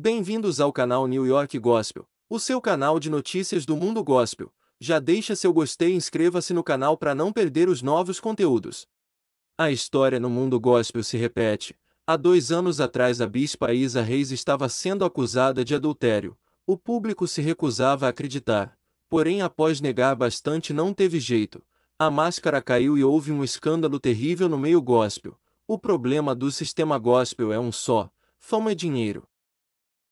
Bem-vindos ao canal New York Gospel, o seu canal de notícias do mundo gospel. Já deixa seu gostei e inscreva-se no canal para não perder os novos conteúdos. A história no mundo gospel se repete. Há dois anos atrás a bispa Isa Reis estava sendo acusada de adultério. O público se recusava a acreditar. Porém, após negar bastante não teve jeito. A máscara caiu e houve um escândalo terrível no meio gospel. O problema do sistema gospel é um só: fama e dinheiro.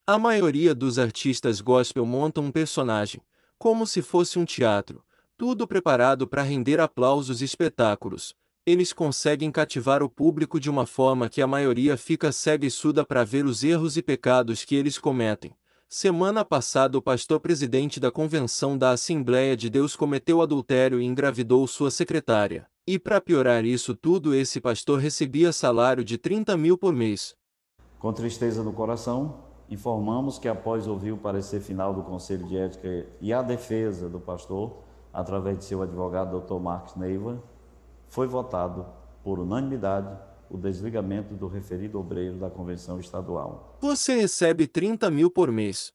A maioria dos artistas gospel monta um personagem, como se fosse um teatro, tudo preparado para render aplausos e espetáculos. Eles conseguem cativar o público de uma forma que a maioria fica cega e suda para ver os erros e pecados que eles cometem. Semana passada, o pastor presidente da convenção da Assembleia de Deus cometeu adultério e engravidou sua secretária. E para piorar isso tudo, esse pastor recebia salário de 30 mil por mês. Com tristeza no coração, Informamos que, após ouvir o parecer final do Conselho de Ética e a defesa do pastor, através de seu advogado, Dr. Marcos Neiva, foi votado por unanimidade o desligamento do referido obreiro da Convenção Estadual. Você recebe 30 mil por mês.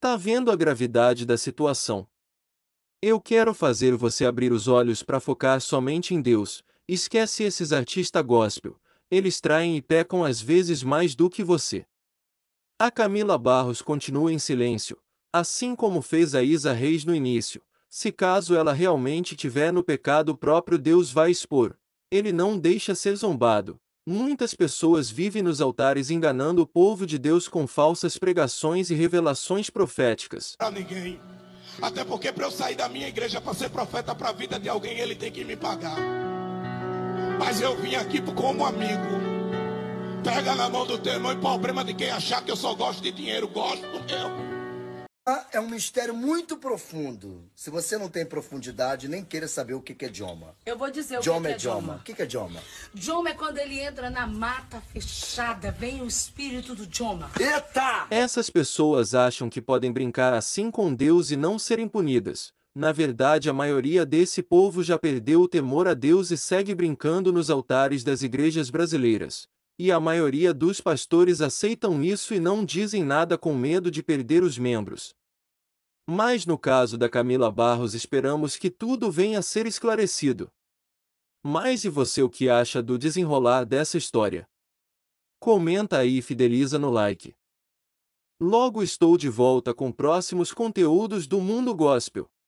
Tá vendo a gravidade da situação? Eu quero fazer você abrir os olhos para focar somente em Deus. Esquece esses artistas gospel. Eles traem e pecam às vezes mais do que você. A Camila Barros continua em silêncio, assim como fez a Isa Reis no início. Se caso ela realmente tiver no pecado próprio, Deus vai expor. Ele não deixa ser zombado. Muitas pessoas vivem nos altares enganando o povo de Deus com falsas pregações e revelações proféticas. Para ninguém. Até porque para eu sair da minha igreja para ser profeta para a vida de alguém, ele tem que me pagar. Mas eu vim aqui como amigo. Pega na mão do teu irmão e problema de quem achar que eu só gosto de dinheiro, gosto do meu. Ah, é um mistério muito profundo. Se você não tem profundidade, nem queira saber o que é idioma. Eu vou dizer o que, é idioma. É o que é idioma? Dioma é quando ele entra na mata fechada, vem o espírito do dioma. Eita! Essas pessoas acham que podem brincar assim com Deus e não serem punidas. Na verdade, a maioria desse povo já perdeu o temor a Deus e segue brincando nos altares das igrejas brasileiras e a maioria dos pastores aceitam isso e não dizem nada com medo de perder os membros. Mas no caso da Camila Barros, esperamos que tudo venha a ser esclarecido. Mas e você o que acha do desenrolar dessa história? Comenta aí e fideliza no like. Logo estou de volta com próximos conteúdos do Mundo Gospel.